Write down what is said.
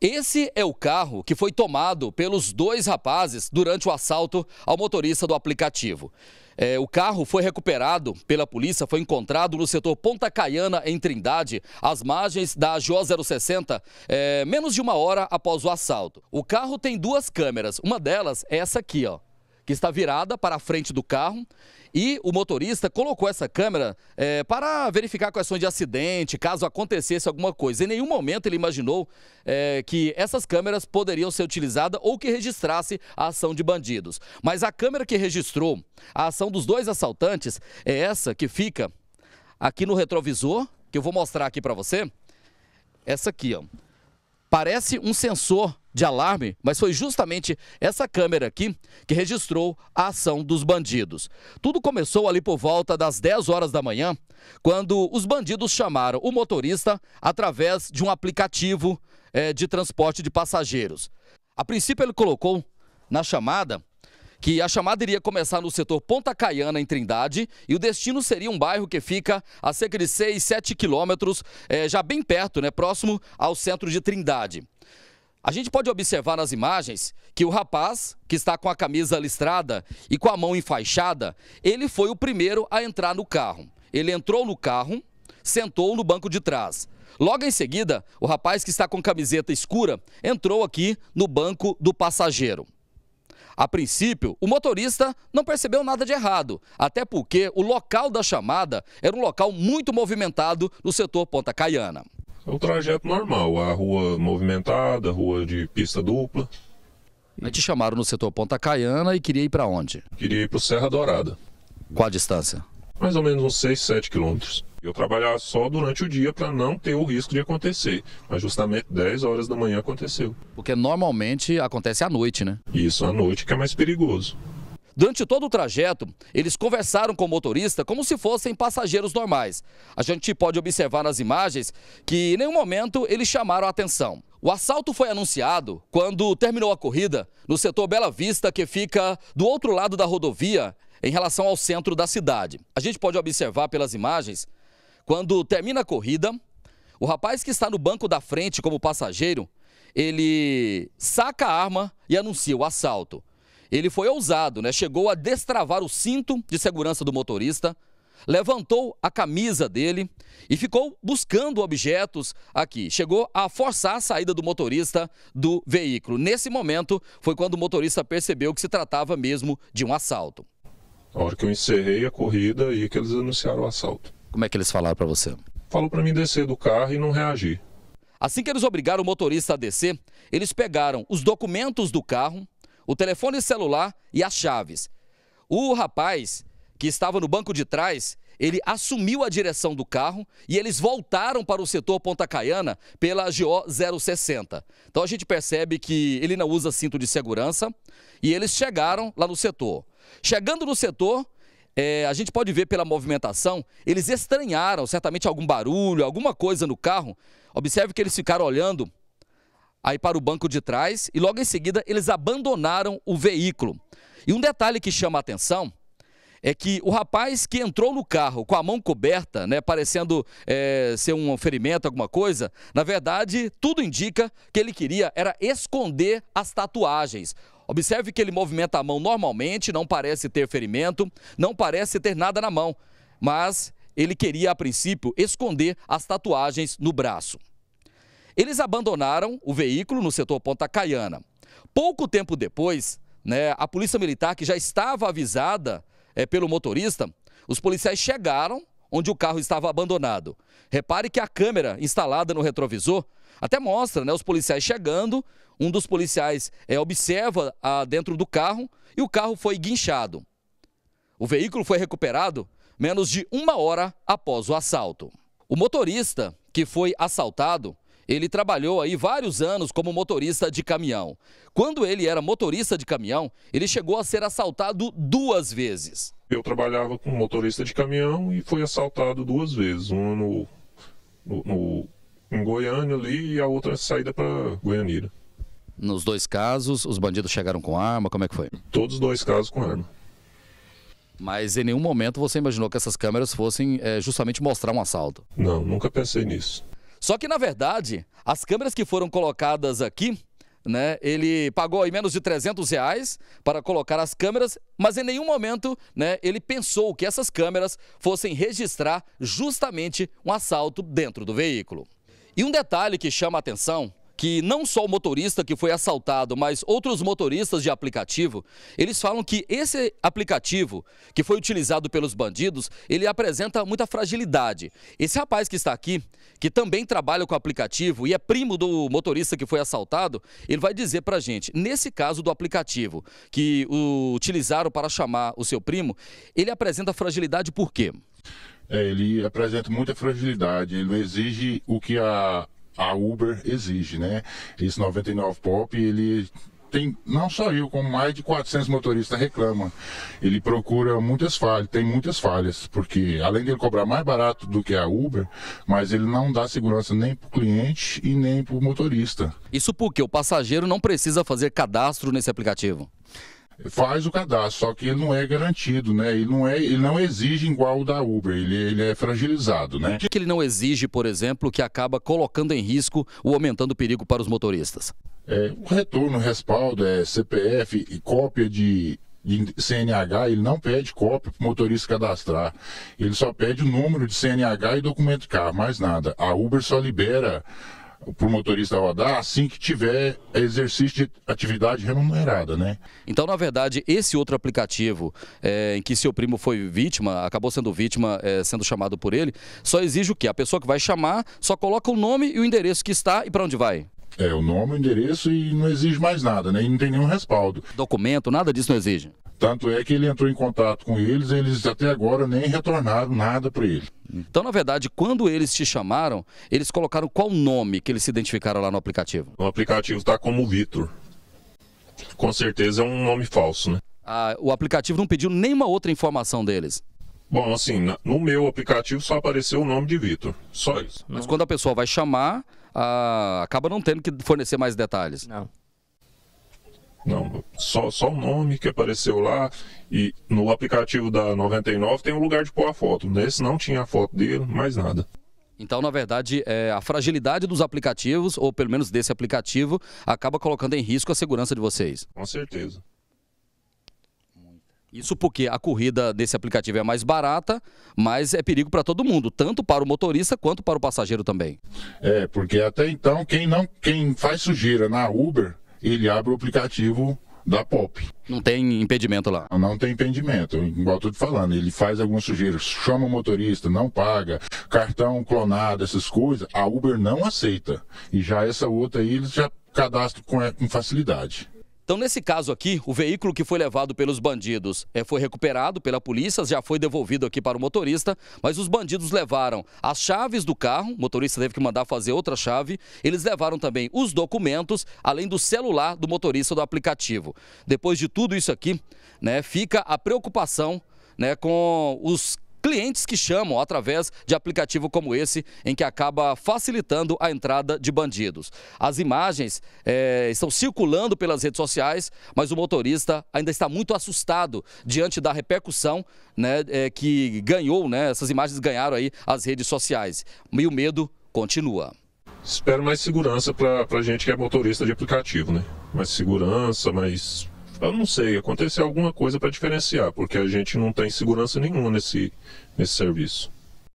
Esse é o carro que foi tomado pelos dois rapazes durante o assalto ao motorista do aplicativo. É, o carro foi recuperado pela polícia, foi encontrado no setor Ponta Caiana, em Trindade, às margens da JO 060, é, menos de uma hora após o assalto. O carro tem duas câmeras, uma delas é essa aqui, ó, que está virada para a frente do carro e o motorista colocou essa câmera é, para verificar questões de acidente, caso acontecesse alguma coisa. Em nenhum momento ele imaginou é, que essas câmeras poderiam ser utilizadas ou que registrasse a ação de bandidos. Mas a câmera que registrou a ação dos dois assaltantes é essa que fica aqui no retrovisor, que eu vou mostrar aqui para você. Essa aqui, ó. Parece um sensor de alarme, mas foi justamente essa câmera aqui que registrou a ação dos bandidos. Tudo começou ali por volta das 10 horas da manhã, quando os bandidos chamaram o motorista através de um aplicativo é, de transporte de passageiros. A princípio, ele colocou na chamada que a chamada iria começar no setor Ponta Caiana, em Trindade, e o destino seria um bairro que fica a cerca de 6, 7 quilômetros, é, já bem perto, né, próximo ao centro de Trindade. A gente pode observar nas imagens que o rapaz, que está com a camisa listrada e com a mão enfaixada, ele foi o primeiro a entrar no carro. Ele entrou no carro, sentou no banco de trás. Logo em seguida, o rapaz que está com camiseta escura entrou aqui no banco do passageiro. A princípio, o motorista não percebeu nada de errado, até porque o local da chamada era um local muito movimentado no setor Ponta Caiana. É o trajeto normal, a rua movimentada, rua de pista dupla. E né, te chamaram no setor Ponta Caiana e queria ir para onde? Queria ir para o Serra Dourada. Qual a distância? Mais ou menos uns 6, 7 quilômetros. Eu trabalhava só durante o dia para não ter o risco de acontecer, mas justamente 10 horas da manhã aconteceu. Porque normalmente acontece à noite, né? Isso, à noite que é mais perigoso. Durante todo o trajeto, eles conversaram com o motorista como se fossem passageiros normais. A gente pode observar nas imagens que em nenhum momento eles chamaram a atenção. O assalto foi anunciado quando terminou a corrida no setor Bela Vista, que fica do outro lado da rodovia em relação ao centro da cidade. A gente pode observar pelas imagens, quando termina a corrida, o rapaz que está no banco da frente como passageiro, ele saca a arma e anuncia o assalto. Ele foi ousado, né? Chegou a destravar o cinto de segurança do motorista, levantou a camisa dele e ficou buscando objetos aqui. Chegou a forçar a saída do motorista do veículo. Nesse momento foi quando o motorista percebeu que se tratava mesmo de um assalto. A hora que eu encerrei a corrida e que eles anunciaram o assalto. Como é que eles falaram para você? Falou para mim descer do carro e não reagir. Assim que eles obrigaram o motorista a descer, eles pegaram os documentos do carro, o telefone celular e as chaves. O rapaz que estava no banco de trás, ele assumiu a direção do carro e eles voltaram para o setor Ponta Caiana pela GO 060. Então a gente percebe que ele não usa cinto de segurança e eles chegaram lá no setor. Chegando no setor, é, a gente pode ver pela movimentação, eles estranharam certamente algum barulho, alguma coisa no carro. Observe que eles ficaram olhando aí para o banco de trás e logo em seguida eles abandonaram o veículo. E um detalhe que chama a atenção é que o rapaz que entrou no carro com a mão coberta, né, parecendo é, ser um ferimento, alguma coisa, na verdade, tudo indica que ele queria era esconder as tatuagens. Observe que ele movimenta a mão normalmente, não parece ter ferimento, não parece ter nada na mão, mas ele queria, a princípio, esconder as tatuagens no braço. Eles abandonaram o veículo no setor Ponta Caiana. Pouco tempo depois, né, a polícia militar, que já estava avisada é, pelo motorista, os policiais chegaram onde o carro estava abandonado. Repare que a câmera instalada no retrovisor até mostra né, os policiais chegando, um dos policiais é, observa a, ah, dentro do carro e o carro foi guinchado. O veículo foi recuperado menos de uma hora após o assalto. O motorista que foi assaltado ele trabalhou aí vários anos como motorista de caminhão. Quando ele era motorista de caminhão, ele chegou a ser assaltado duas vezes. Eu trabalhava como motorista de caminhão e fui assaltado duas vezes. Uma no, no, no em Goiânia ali e a outra saída para Goianira. Nos dois casos, os bandidos chegaram com arma, como é que foi? Todos os dois casos com arma. Mas em nenhum momento você imaginou que essas câmeras fossem é, justamente mostrar um assalto? Não, nunca pensei nisso. Só que, na verdade, as câmeras que foram colocadas aqui, né, ele pagou aí menos de 300 reais para colocar as câmeras, mas em nenhum momento né, ele pensou que essas câmeras fossem registrar justamente um assalto dentro do veículo. E um detalhe que chama a atenção que não só o motorista que foi assaltado, mas outros motoristas de aplicativo, eles falam que esse aplicativo que foi utilizado pelos bandidos, ele apresenta muita fragilidade. Esse rapaz que está aqui, que também trabalha com o aplicativo e é primo do motorista que foi assaltado, ele vai dizer para gente, nesse caso do aplicativo que utilizaram para chamar o seu primo, ele apresenta fragilidade por quê? É, ele apresenta muita fragilidade, ele exige o que a a Uber exige, né? Esse 99 Pop, ele tem não só eu, como mais de 400 motoristas reclamam. Ele procura muitas falhas, tem muitas falhas, porque além de ele cobrar mais barato do que a Uber, mas ele não dá segurança nem para o cliente e nem para o motorista. Isso porque o passageiro não precisa fazer cadastro nesse aplicativo faz o cadastro, só que ele não é garantido, né? Ele não, é, ele não exige igual o da Uber, ele, ele é fragilizado, né? O que, ele não exige, por exemplo, que acaba colocando em risco ou aumentando o perigo para os motoristas? É, o retorno, o respaldo, é CPF e cópia de de CNH, ele não pede cópia para o motorista cadastrar. Ele só pede o número de CNH e documento de carro, mais nada. A Uber só libera para o motorista rodar assim que tiver exercício de atividade remunerada, né? Então, na verdade, esse outro aplicativo é, em que seu primo foi vítima, acabou sendo vítima, é, sendo chamado por ele, só exige o quê? A pessoa que vai chamar só coloca o nome e o endereço que está e para onde vai. É, o nome, o endereço e não exige mais nada, né? E não tem nenhum respaldo. Documento, nada disso não exige. Tanto é que ele entrou em contato com eles, eles até agora nem retornaram nada para ele. Então, na verdade, quando eles te chamaram, eles colocaram qual nome que eles se identificaram lá no aplicativo? O aplicativo está como Vitor. Com certeza é um nome falso, né? Ah, o aplicativo não pediu nenhuma outra informação deles. Bom, assim, no meu aplicativo só apareceu o nome de Vitor, só isso. Mas quando a pessoa vai chamar, ah, acaba não tendo que fornecer mais detalhes. Não. Não, só, só o nome que apareceu lá e no aplicativo da 99 tem um lugar de pôr a foto. Nesse não tinha a foto dele, mais nada. Então, na verdade, é, a fragilidade dos aplicativos, ou pelo menos desse aplicativo, acaba colocando em risco a segurança de vocês. Com certeza. Isso porque a corrida desse aplicativo é mais barata, mas é perigo para todo mundo, tanto para o motorista quanto para o passageiro também. É, porque até então, quem, não, quem faz sujeira na Uber ele abre o aplicativo da POP. Não tem impedimento lá? Não, tem impedimento, igual eu estou te falando. Ele faz alguns sujeiros, chama o motorista, não paga, cartão clonado, essas coisas, a Uber não aceita. E já essa outra aí, eles já cadastram com é, facilidade. Então, nesse caso aqui, o veículo que foi levado pelos bandidos é, foi recuperado pela polícia, já foi devolvido aqui para o motorista, mas os bandidos levaram as chaves do carro, o motorista teve que mandar fazer outra chave, eles levaram também os documentos, além do celular do motorista do aplicativo. Depois de tudo isso aqui, né, fica a preocupação né, com os clientes que chamam através de aplicativo como esse, em que acaba facilitando a entrada de bandidos. As imagens é, estão circulando pelas redes sociais, mas o motorista ainda está muito assustado diante da repercussão né, é, que ganhou, né, essas imagens ganharam aí as redes sociais. E o medo continua. Espero mais segurança para a gente que é motorista de aplicativo, né? Mais segurança, mais eu não sei, acontecer alguma coisa para diferenciar, porque a gente não tem segurança nenhuma nesse, nesse serviço.